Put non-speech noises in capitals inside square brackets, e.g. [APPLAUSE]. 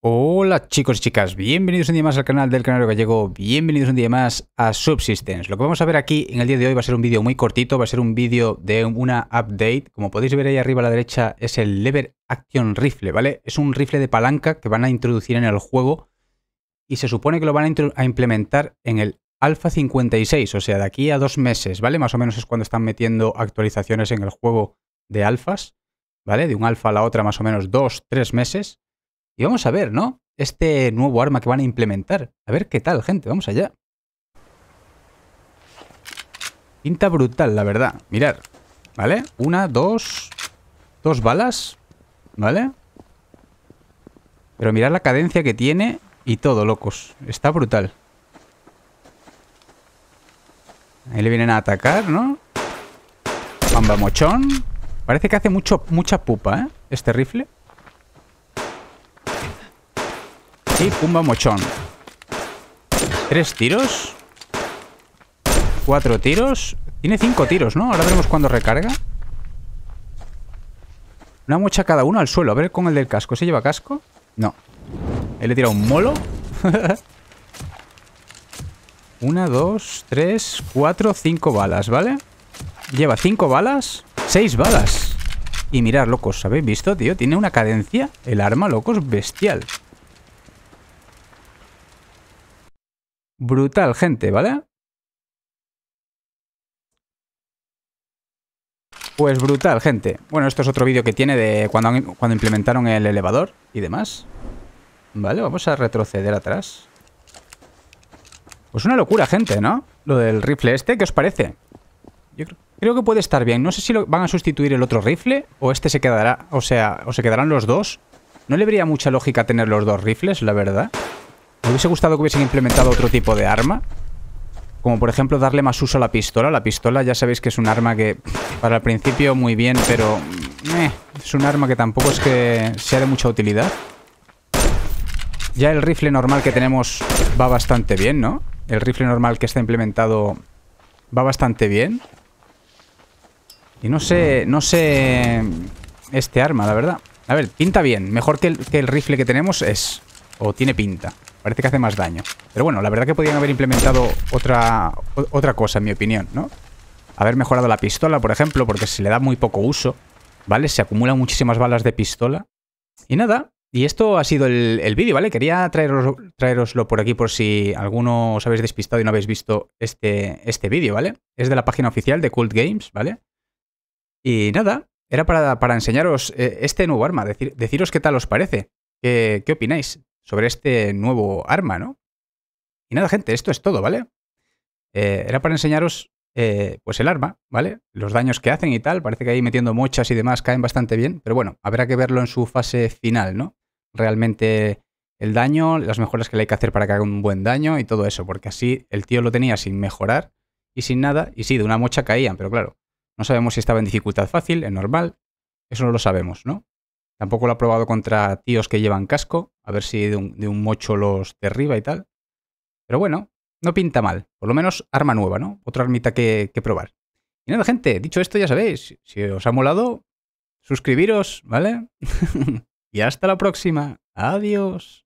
Hola chicos y chicas, bienvenidos un día más al canal del Canario Gallego, bienvenidos un día más a Subsistence. Lo que vamos a ver aquí en el día de hoy va a ser un vídeo muy cortito, va a ser un vídeo de una update. Como podéis ver ahí arriba a la derecha es el Lever Action Rifle, ¿vale? Es un rifle de palanca que van a introducir en el juego y se supone que lo van a, implementar en el Alpha 56, o sea, de aquí a dos meses, ¿vale? Más o menos es cuando están metiendo actualizaciones en el juego de alfas, ¿vale? De un alfa a la otra más o menos dos, tres meses. Y vamos a ver, ¿no? Este nuevo arma que van a implementar. A ver qué tal, gente. Vamos allá. Pinta brutal, la verdad. Mirad. ¿Vale? Una, dos... Dos balas. ¿Vale? Pero mirad la cadencia que tiene y todo, locos. Está brutal. Ahí le vienen a atacar, ¿no? Bamba mochón. Parece que hace mucho, mucha pupa, ¿eh? Este rifle. Y pumba mochón. ¿Tres tiros? ¿Cuatro tiros? Tiene cinco tiros, ¿no? Ahora veremos cuándo recarga. Una mocha cada uno al suelo. A ver con el del casco. ¿Se lleva casco? No. Él le tira un molo. [LAUGHS] Una, dos, tres, cuatro, cinco balas, ¿vale? Lleva cinco balas. Seis balas. Y mirar, locos, ¿habéis visto, tío? Tiene una cadencia el arma, locos, bestial. Brutal, gente, ¿vale? Pues brutal, gente. Bueno, esto es otro vídeo que tiene de cuando, cuando implementaron el elevador y demás. Vale, vamos a retroceder atrás. Pues una locura, gente, ¿no? Lo del rifle este, ¿qué os parece? creo, que puede estar bien. No sé si lo, van a sustituir el otro rifle o este se quedará, o sea, o se quedarán los dos. No le vería mucha lógica tener los dos rifles, la verdad. Me hubiese gustado que hubiesen implementado otro tipo de arma. Como por ejemplo darle más uso a la pistola. La pistola ya sabéis que es un arma que para el principio muy bien, pero... es un arma que tampoco es que sea de mucha utilidad. Ya el rifle normal que tenemos va bastante bien, ¿no? El rifle normal que está implementado va bastante bien. Y no sé, no sé este arma, la verdad. A ver, pinta bien. Mejor que el, rifle que tenemos es... O tiene pinta. Parece que hace más daño. Pero bueno, la verdad que podrían haber implementado otra, otra cosa, en mi opinión, ¿no? Haber mejorado la pistola, por ejemplo, porque se le da muy poco uso. ¿Vale? Se acumulan muchísimas balas de pistola. Y nada, y esto ha sido el, vídeo, ¿vale? Quería traeros, traeroslo por aquí por si alguno os habéis despistado y no habéis visto este, este vídeo, ¿vale? Es de la página oficial de Cult Games, ¿vale? Y nada, era para, para enseñaros eh, este nuevo arma, decir, deciros qué tal os parece, qué, opináis sobre este nuevo arma, ¿no? Y nada, gente, esto es todo, ¿vale? Eh, era para enseñaros eh, pues el arma, ¿vale? Los daños que hacen y tal, parece que ahí metiendo mochas y demás caen bastante bien, pero bueno, habrá que verlo en su fase final, ¿no? Realmente el daño, las mejoras que le hay que hacer para que haga un buen daño y todo eso, porque así el tío lo tenía sin mejorar y sin nada, y sí, de una mocha caían, pero claro, no sabemos si estaba en dificultad fácil, en normal. Eso no lo sabemos, ¿no? Tampoco lo ha probado contra tíos que llevan casco, a ver si de un, mocho los derriba y tal. Pero bueno, no pinta mal. Por lo menos arma nueva, ¿no? Otra armita que, que probar. Y nada, gente, dicho esto, ya sabéis, si os ha molado, suscribiros, ¿vale? [LAUGHS] y hasta la próxima. Adiós.